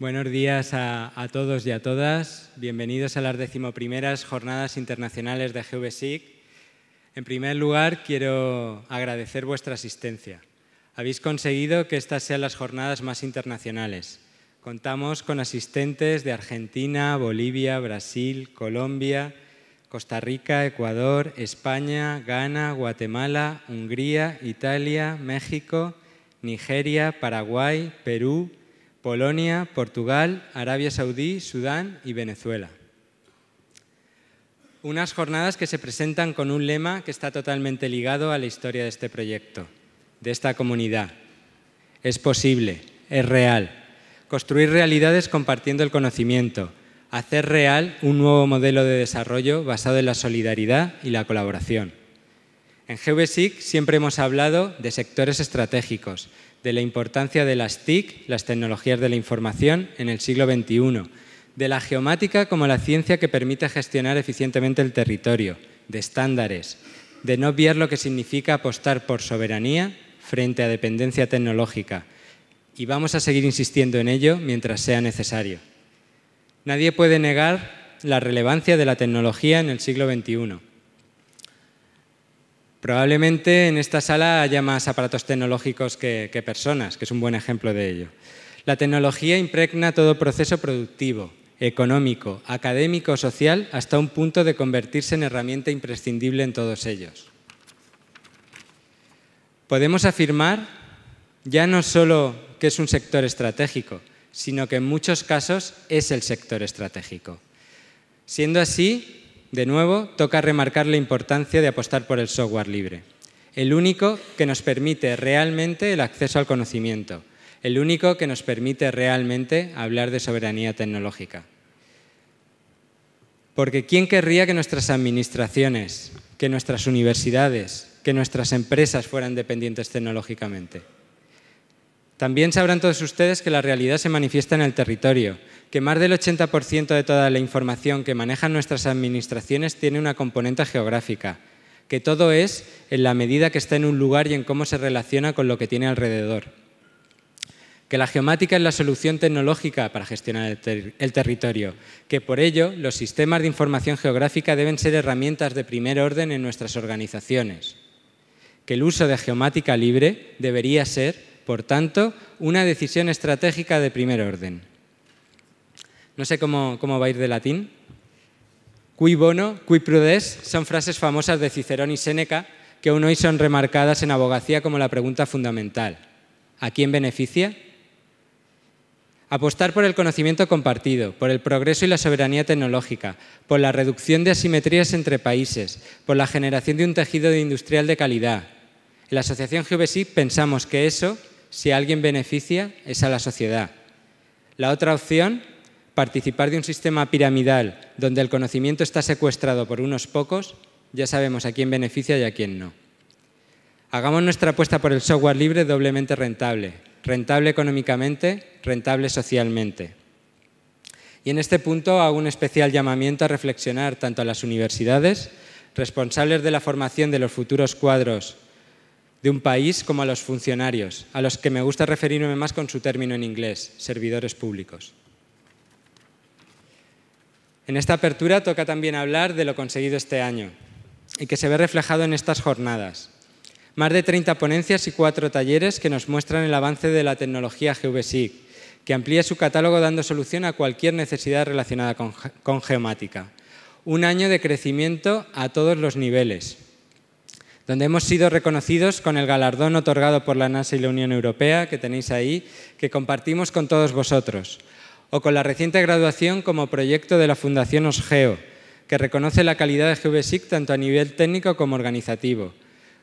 Buenos días a, todos y a todas. Bienvenidos a las decimoprimeras Jornadas Internacionales de GVSIC. En primer lugar, quiero agradecer vuestra asistencia. Habéis conseguido que estas sean las jornadas más internacionales. Contamos con asistentes de Argentina, Bolivia, Brasil, Colombia, Costa Rica, Ecuador, España, Ghana, Guatemala, Hungría, Italia, México, Nigeria, Paraguay, Perú, Polonia, Portugal, Arabia Saudí, Sudán y Venezuela. Unas jornadas que se presentan con un lema que está totalmente ligado a la historia de este proyecto, de esta comunidad. Es posible, es real. Construir realidades compartiendo el conocimiento. Hacer real un nuevo modelo de desarrollo basado en la solidaridad y la colaboración. En GVSIC siempre hemos hablado de sectores estratégicos, de la importancia de las TIC, las tecnologías de la información, en el siglo XXI, de la geomática como la ciencia que permite gestionar eficientemente el territorio, de estándares, de no obviar lo que significa apostar por soberanía frente a dependencia tecnológica. Y vamos a seguir insistiendo en ello mientras sea necesario. Nadie puede negar la relevancia de la tecnología en el siglo XXI Probablemente en esta sala haya más aparatos tecnológicos que, personas, que es un buen ejemplo de ello. La tecnología impregna todo proceso productivo, económico, académico social hasta un punto de convertirse en herramienta imprescindible en todos ellos. Podemos afirmar ya no solo que es un sector estratégico, sino que en muchos casos es el sector estratégico. Siendo así, de nuevo, toca remarcar la importancia de apostar por el software libre, el único que nos permite realmente el acceso al conocimiento, el único que nos permite realmente hablar de soberanía tecnológica. Porque ¿quién querría que nuestras administraciones, que nuestras universidades, que nuestras empresas fueran dependientes tecnológicamente? También sabrán todos ustedes que la realidad se manifiesta en el territorio que más del 80% de toda la información que manejan nuestras administraciones tiene una componente geográfica, que todo es en la medida que está en un lugar y en cómo se relaciona con lo que tiene alrededor. Que la geomática es la solución tecnológica para gestionar el, el territorio, que por ello los sistemas de información geográfica deben ser herramientas de primer orden en nuestras organizaciones. Que el uso de geomática libre debería ser, por tanto, una decisión estratégica de primer orden. No sé cómo, va a ir de latín. Qui bono, qui prudes son frases famosas de Cicerón y Séneca que aún hoy son remarcadas en abogacía como la pregunta fundamental. ¿A quién beneficia? Apostar por el conocimiento compartido, por el progreso y la soberanía tecnológica, por la reducción de asimetrías entre países, por la generación de un tejido industrial de calidad. En la Asociación GVSI pensamos que eso, si alguien beneficia, es a la sociedad. La otra opción participar de un sistema piramidal donde el conocimiento está secuestrado por unos pocos, ya sabemos a quién beneficia y a quién no. Hagamos nuestra apuesta por el software libre doblemente rentable, rentable económicamente, rentable socialmente. Y en este punto hago un especial llamamiento a reflexionar tanto a las universidades, responsables de la formación de los futuros cuadros de un país, como a los funcionarios, a los que me gusta referirme más con su término en inglés, servidores públicos. En esta apertura toca también hablar de lo conseguido este año y que se ve reflejado en estas jornadas. Más de 30 ponencias y cuatro talleres que nos muestran el avance de la tecnología GVSIC, que amplía su catálogo dando solución a cualquier necesidad relacionada con geomática. Un año de crecimiento a todos los niveles, donde hemos sido reconocidos con el galardón otorgado por la NASA y la Unión Europea, que tenéis ahí, que compartimos con todos vosotros o con la reciente graduación como proyecto de la Fundación OSGEO, que reconoce la calidad de GVSIC tanto a nivel técnico como organizativo,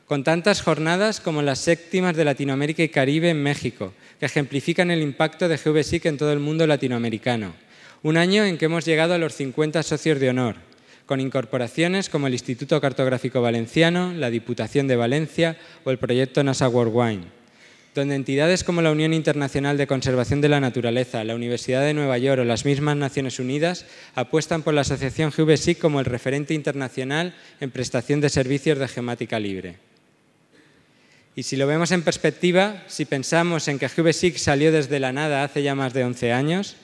con tantas jornadas como las séptimas de Latinoamérica y Caribe en México, que ejemplifican el impacto de GVSIC en todo el mundo latinoamericano. Un año en que hemos llegado a los 50 socios de honor, con incorporaciones como el Instituto Cartográfico Valenciano, la Diputación de Valencia o el proyecto NASA Worldwide donde entidades como la Unión Internacional de Conservación de la Naturaleza, la Universidad de Nueva York o las mismas Naciones Unidas apuestan por la asociación GVSIC como el referente internacional en prestación de servicios de gemática libre. Y si lo vemos en perspectiva, si pensamos en que GVSIC salió desde la nada hace ya más de 11 años,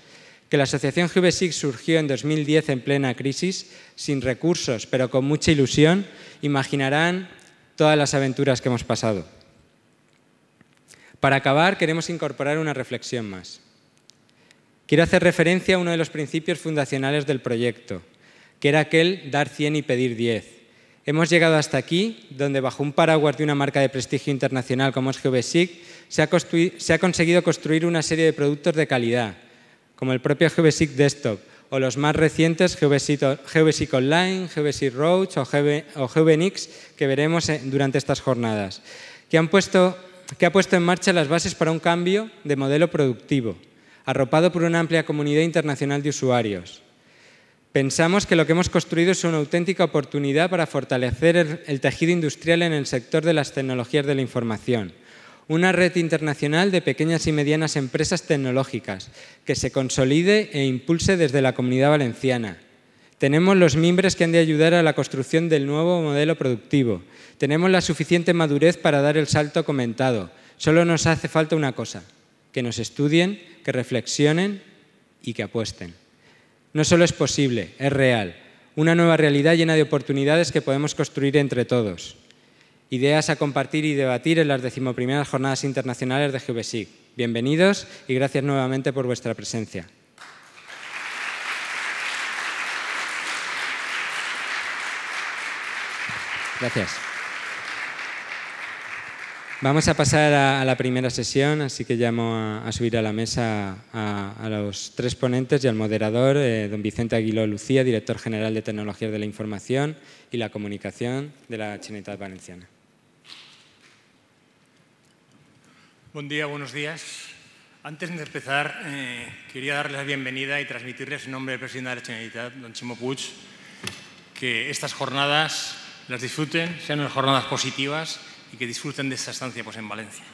que la asociación GVSIC surgió en 2010 en plena crisis, sin recursos, pero con mucha ilusión, imaginarán todas las aventuras que hemos pasado. Para acabar, queremos incorporar una reflexión más. Quiero hacer referencia a uno de los principios fundacionales del proyecto, que era aquel dar 100 y pedir 10. Hemos llegado hasta aquí, donde bajo un paraguas de una marca de prestigio internacional como es GVSIC, se ha, conseguido construir una serie de productos de calidad, como el propio GVSIC Desktop, o los más recientes GVSIC Online, GVSIC Roach o, GVNICs, que veremos eh, durante estas jornadas, que han puesto que ha puesto en marcha las bases para un cambio de modelo productivo, arropado por una amplia comunidad internacional de usuarios. Pensamos que lo que hemos construido es una auténtica oportunidad para fortalecer el tejido industrial en el sector de las tecnologías de la información, una red internacional de pequeñas y medianas empresas tecnológicas que se consolide e impulse desde la comunidad valenciana tenemos los mimbres que han de ayudar a la construcción del nuevo modelo productivo. Tenemos la suficiente madurez para dar el salto comentado. Solo nos hace falta una cosa, que nos estudien, que reflexionen y que apuesten. No solo es posible, es real. Una nueva realidad llena de oportunidades que podemos construir entre todos. Ideas a compartir y debatir en las decimoprimeras jornadas internacionales de GVSIC. Bienvenidos y gracias nuevamente por vuestra presencia. Gracias. Vamos a pasar a, la primera sesión, así que llamo a, subir a la mesa a, los tres ponentes y al moderador, eh, don Vicente Aguiló Lucía, director general de Tecnologías de la Información y la Comunicación de la Generalitat Valenciana. Buen día, buenos días. Antes de empezar, eh, quería darles la bienvenida y transmitirles en nombre del presidente de la Generalitat, don Chimo Puig, que estas jornadas las disfruten, sean unas jornadas positivas y que disfruten de esta estancia pues, en Valencia.